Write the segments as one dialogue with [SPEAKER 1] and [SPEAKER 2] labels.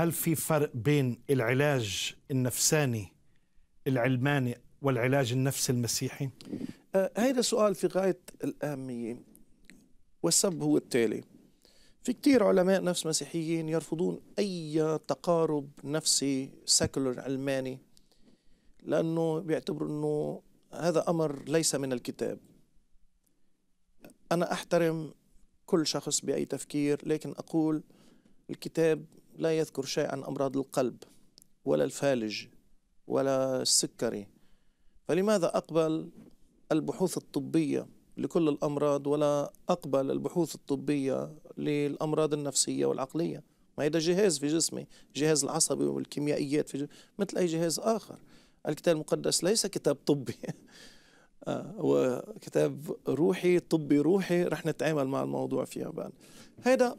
[SPEAKER 1] هل في فرق بين العلاج النفساني العلماني والعلاج النفسي المسيحي؟ آه هذا سؤال في غاية الأهمية والسبب هو التالي في كتير علماء نفس مسيحيين يرفضون أي تقارب نفسي سكولر علماني لأنه بيعتبروا أنه هذا أمر ليس من الكتاب أنا أحترم كل شخص بأي تفكير لكن أقول الكتاب لا يذكر شيء عن أمراض القلب ولا الفالج ولا السكري فلماذا أقبل البحوث الطبية لكل الأمراض ولا أقبل البحوث الطبية للأمراض النفسية والعقلية ما هذا جهاز في جسمي جهاز العصبي والكيميائيات في جسمي. مثل أي جهاز آخر الكتاب المقدس ليس كتاب طبي آه، هو كتاب روحي طبي روحي رح نتعامل مع الموضوع فيها بعد هذا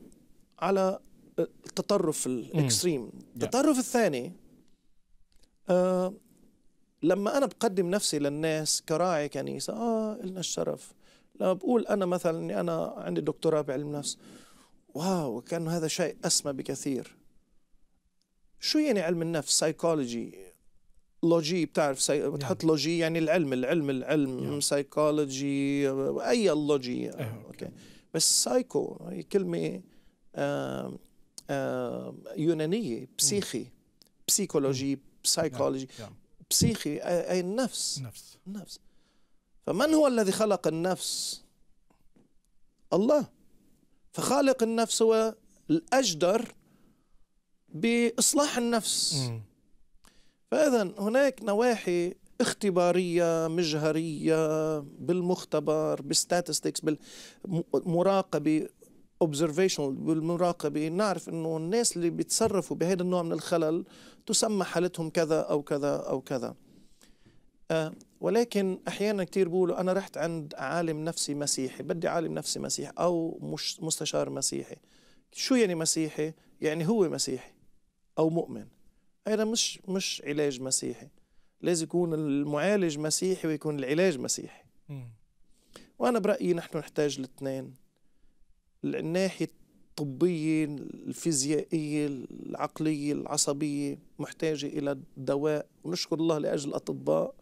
[SPEAKER 1] على التطرف الاكستريم التطرف الثاني آه لما انا بقدم نفسي للناس كراعي كنيسه اه لنا الشرف لما بقول انا مثلا اني انا عندي دكتوراه بعلم نفس واو كان هذا شيء اسمى بكثير شو يعني علم النفس سايكولوجي لوجي بتعرف سي... بتحط لوجي يعني العلم العلم العلم سايكولوجي اي لوجي أيوة، اوكي بس سايكو هي كلمه آه يونانيه بسيخي بسيكولوجي بسايكولوجي بسيخي اي النفس نفس النفس فمن هو الذي خلق النفس؟ الله فخالق النفس هو الاجدر باصلاح النفس فاذا هناك نواحي اختبارية مجهرية بالمختبر بالستاتستيكس بالمراقبة اوبزرفيشنال بالمراقبه نعرف انه الناس اللي بيتصرفوا بهذا النوع من الخلل تسمى حالتهم كذا او كذا او كذا أه ولكن احيانا كثير بيقولوا انا رحت عند عالم نفسي مسيحي بدي عالم نفسي مسيحي او مش مستشار مسيحي شو يعني مسيحي يعني هو مسيحي او مؤمن هذا مش مش علاج مسيحي لازم يكون المعالج مسيحي ويكون العلاج مسيحي وانا برايي نحن نحتاج الاثنين الناحية الطبية الفيزيائية العقلية العصبية محتاجة إلى دواء ونشكر الله لأجل الأطباء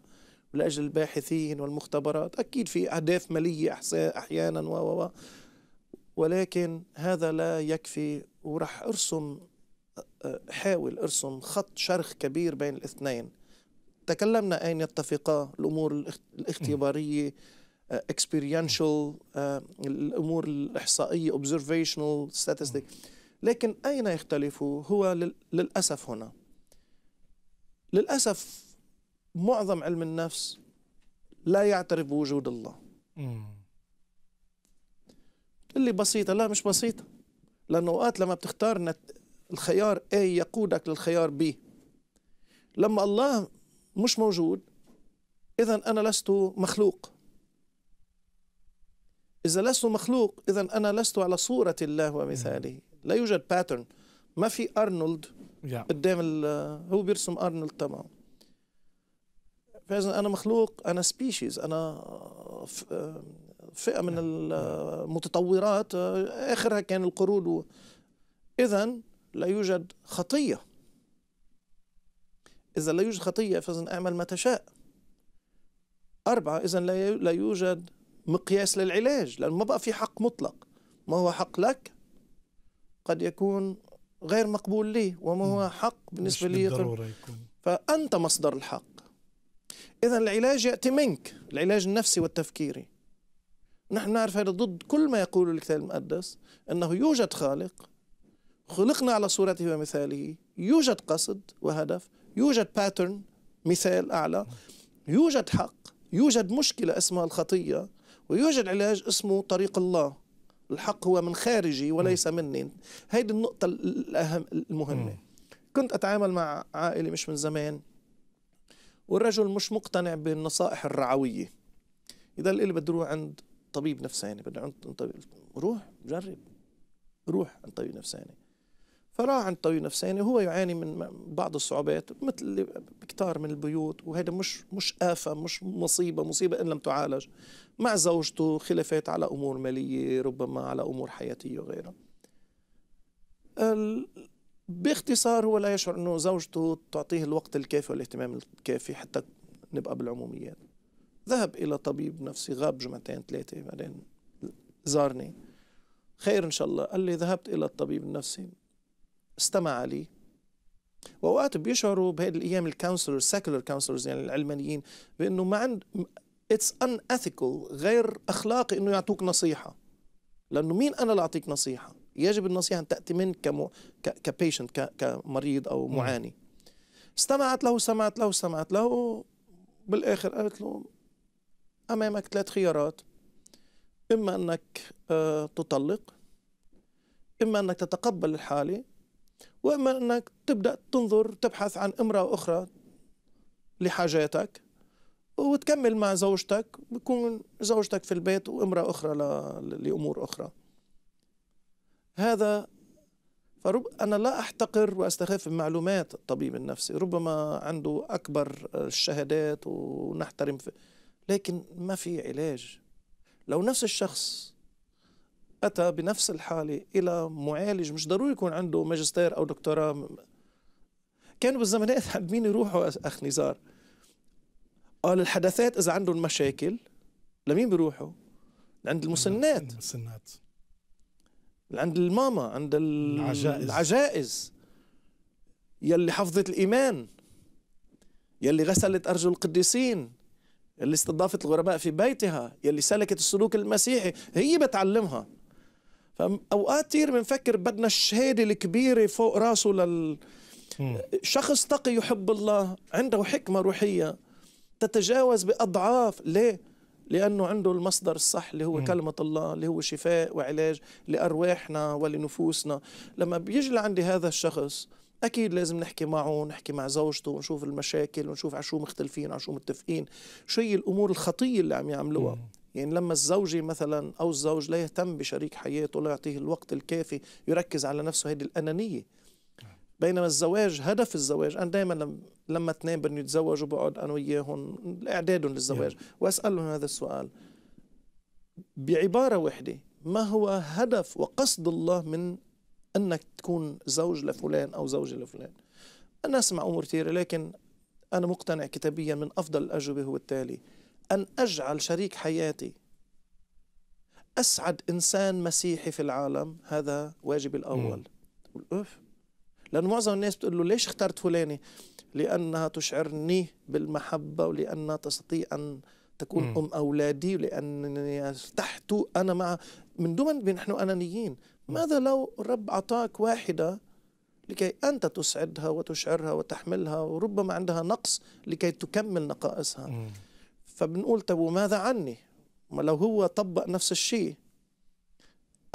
[SPEAKER 1] ولأجل الباحثين والمختبرات أكيد في أهداف مالية أحيانا و و ولكن هذا لا يكفي ورح أرسم حاول أرسم خط شرخ كبير بين الاثنين تكلمنا أين يتفقا الأمور الاختبارية اكسبيرينشال uh, uh, الامور الاحصائيه اوبزرفيشنال ستاتستيك لكن اين يختلف هو للاسف هنا للاسف معظم علم النفس لا يعترف بوجود الله اللي بسيطه لا مش بسيطه لانه اوقات لما بتختار الخيار اي يقودك للخيار بي لما الله مش موجود إذا أنا لست مخلوق إذا لست مخلوق إذا أنا لست على صورة الله ومثاله لا يوجد باترن ما في أرنولد قدام هو بيرسم أرنولد تبعه فإذا أنا مخلوق أنا سبيشيز أنا فئة من المتطورات آخرها كان القرود إذا لا يوجد خطية إذا لا يوجد خطية فإذا أعمل ما تشاء أربعة إذا لا يوجد مقياس للعلاج لأنه ما بقى في حق مطلق ما هو حق لك قد يكون غير مقبول لي وما هو حق بالنسبة لي يكون. فأنت مصدر الحق إذا العلاج يأتي منك العلاج النفسي والتفكيري نحن نعرف هذا ضد كل ما يقوله الكتاب المقدس أنه يوجد خالق خلقنا على صورته ومثاله يوجد قصد وهدف يوجد باترن مثال أعلى يوجد حق يوجد مشكلة اسمها الخطية ويوجد علاج اسمه طريق الله الحق هو من خارجي وليس مني هيدي النقطة الأهم المهمة كنت أتعامل مع عائلة مش من زمان والرجل مش مقتنع بالنصائح الرعوية إذا اللي بده يروح عند طبيب نفساني بده عند طبيب روح جرب روح عند طبيب نفساني فراح عند طبيب نفساني وهو يعاني من بعض الصعوبات مثل كتار من البيوت وهذا مش مش آفة مش مصيبة مصيبة إن لم تعالج مع زوجته خلافات على أمور مالية ربما على أمور حياتية وغيرها باختصار هو لا يشعر أنه زوجته تعطيه الوقت الكافي والاهتمام الكافي حتى نبقى بالعموميات ذهب إلى طبيب نفسي غاب جمعتين ثلاثة بعدين زارني خير إن شاء الله قال لي ذهبت إلى الطبيب النفسي استمع لي واوقات بيشعروا بهذه الايام الكونسلرز سيكولر كونسلرز يعني العلمانيين بانه ما عند اتس ان اثيكال غير اخلاقي انه يعطوك نصيحه لانه مين انا اللي اعطيك نصيحه يجب النصيحه ان تاتي منك كمو... ك... كبيشنت ك... كمريض او معاني استمعت له سمعت له سمعت له بالاخر قالت له امامك ثلاث خيارات اما انك آه، تطلق اما انك تتقبل الحاله واما انك تبدا تنظر تبحث عن امراه اخرى لحاجاتك وتكمل مع زوجتك بيكون زوجتك في البيت وامراه اخرى لامور اخرى هذا فرب أنا لا أحتقر وأستخف بمعلومات معلومات الطبيب النفسي ربما عنده أكبر الشهادات ونحترم في... لكن ما في علاج لو نفس الشخص أتى بنفس الحالة إلى معالج مش ضروري يكون عنده ماجستير أو دكتوراه كانوا بالزمانات حابين يروحوا أخ نزار قال الحدثات إذا عندهم مشاكل لمين بيروحوا؟ عند المسنات المسنات عند الماما عند العجائز, العجائز. يلي حفظت الإيمان يلي غسلت أرجل القديسين يلي استضافت الغرباء في بيتها يلي سلكت السلوك المسيحي هي بتعلمها فاوقات كثير بنفكر بدنا الشهاده الكبيره فوق راسه لل شخص تقي يحب الله عنده حكمه روحيه تتجاوز باضعاف ليه؟ لانه عنده المصدر الصح اللي هو م. كلمه الله اللي هو شفاء وعلاج لارواحنا ولنفوسنا لما بيجي لعندي هذا الشخص اكيد لازم نحكي معه ونحكي مع زوجته ونشوف المشاكل ونشوف على شو مختلفين على شو متفقين شو هي الامور الخطيه اللي عم يعملوها يعني لما الزوجة مثلا أو الزوج لا يهتم بشريك حياته لا يعطيه الوقت الكافي يركز على نفسه هذه الأنانية بينما الزواج هدف الزواج أنا دائما لما اثنين بدهم يتزوجوا بقعد أنا وياهم إعدادهم للزواج وأسألهم هذا السؤال بعبارة واحدة ما هو هدف وقصد الله من أنك تكون زوج لفلان أو زوجة لفلان أنا أسمع أمور كثيرة لكن أنا مقتنع كتابيا من أفضل الأجوبة هو التالي أن أجعل شريك حياتي أسعد إنسان مسيحي في العالم هذا واجبي الأول أوف لأن معظم الناس بتقول له ليش اخترت فلانة لأنها تشعرني بالمحبة ولأنها تستطيع أن تكون مم. أم أولادي لأنني ارتحت أنا مع من دون نحن أنانيين ماذا لو الرب أعطاك واحدة لكي أنت تسعدها وتشعرها وتحملها وربما عندها نقص لكي تكمل نقائصها مم. فبنقول طب وماذا عني ما لو هو طبق نفس الشيء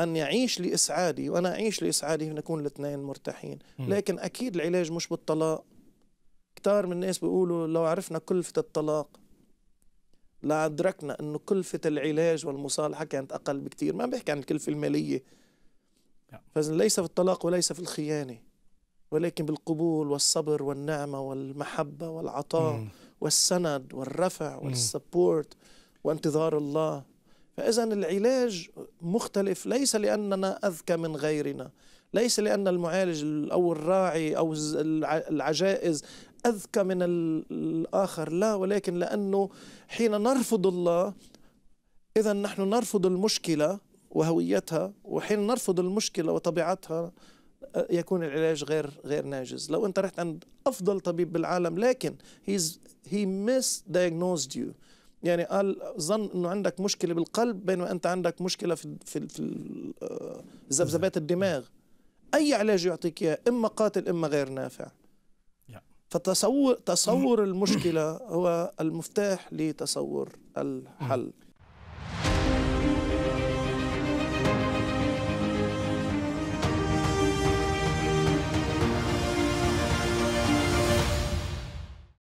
[SPEAKER 1] أن يعيش لإسعادي وأنا أعيش لإسعادي نكون الاثنين مرتاحين لكن أكيد العلاج مش بالطلاق كتار من الناس بيقولوا لو عرفنا كلفة الطلاق لأدركنا أنه كلفة العلاج والمصالحة كانت أقل بكثير ما بحكي عن الكلفة المالية نعم. فليس في الطلاق وليس في الخيانة ولكن بالقبول والصبر والنعمة والمحبة والعطاء م. والسند والرفع والسبورت وانتظار الله فإذا العلاج مختلف ليس لأننا أذكى من غيرنا ليس لأن المعالج أو الراعي أو العجائز أذكى من الآخر لا ولكن لأنه حين نرفض الله إذا نحن نرفض المشكلة وهويتها وحين نرفض المشكلة وطبيعتها يكون العلاج غير غير ناجز لو انت رحت عند افضل طبيب بالعالم لكن هيز هي مس دايجنوزد يو يعني قال ظن انه عندك مشكله بالقلب بينما انت عندك مشكله في في, في آه، ذبذبات الدماغ اي علاج يعطيك اياه اما قاتل اما غير نافع فتصور تصور المشكله هو المفتاح لتصور الحل